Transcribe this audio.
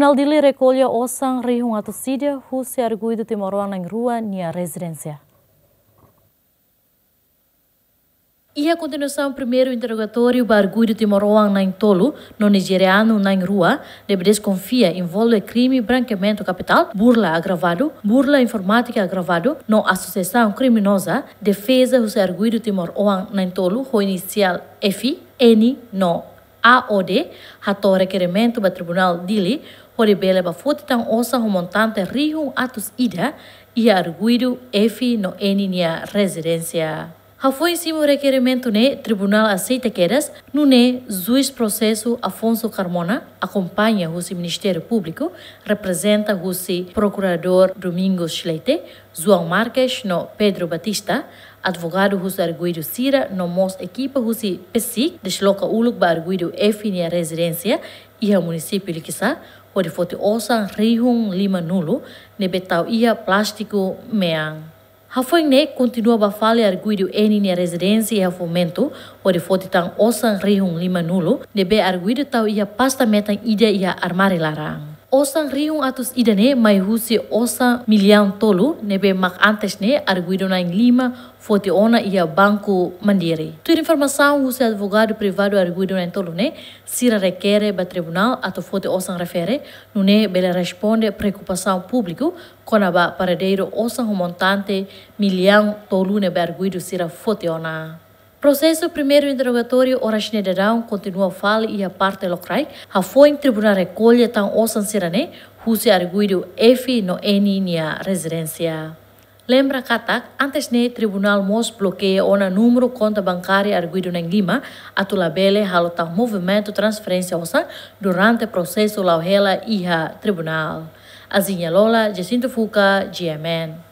Unaldili recolhe osang rihunga tusidia, husi arguido timoruan na rua, nia residência. E a continuação, primeiro interrogatório Bargulho de Moroan na Intolo, no nigeriano na Rua, deve desconfia envolve crime branqueamento capital, burla agravado, burla informática agravado, no associação criminosa, defesa do arguido de Moroan na Intolo, o inicial F, N, no a ode hato requerimento ba tribunal dili hori bele ba foti tan osa ho montante rihu atus ida ia arguidu efi no eni nia residencia. Rafoisim o requerimento né Tribunal aceita quedas no né juiz processo Afonso Carmona acompanha o Ministério Público representa o Procurador Domingos Schleite, João Marques no Pedro Batista advogado José Arguido Cira no mos equipa José Pesic desloca o ba Arguido F na residência e ao município Liquissá por foto osa rihung lima nulo nebetau ia plástico meang continua ba a ar guidu eni ne residensi e o de foti tan osan rihung lima nulu be ar guidu tau ia pasta metan ide ia armare larang osang riung atus idane mai husi osan miliang tolu nebe mak antes ne arguido na lima foti ona ia banku mandiri. Tu informação husi advogado privado arguido na tolu ne sira requere ba tribunal ato foti osang refere nune bela responde preocupação público kona ba paradeiro osang montante miliang tolu nebe arguido sira foti ona. Processo primeiro interrogatório ora generarão continua fal e a parte locrai. A foi tribunal recolhe tão o sancirane, se arguido F no eni nia residência. Lembra katak antes ne tribunal mos bloqueia ona número conta bancária arguido na Lima, atulabele halo tão movimento transferência osa durante processo laurela iha tribunal. Azinha Lola, Jacinto Fuca, GMN.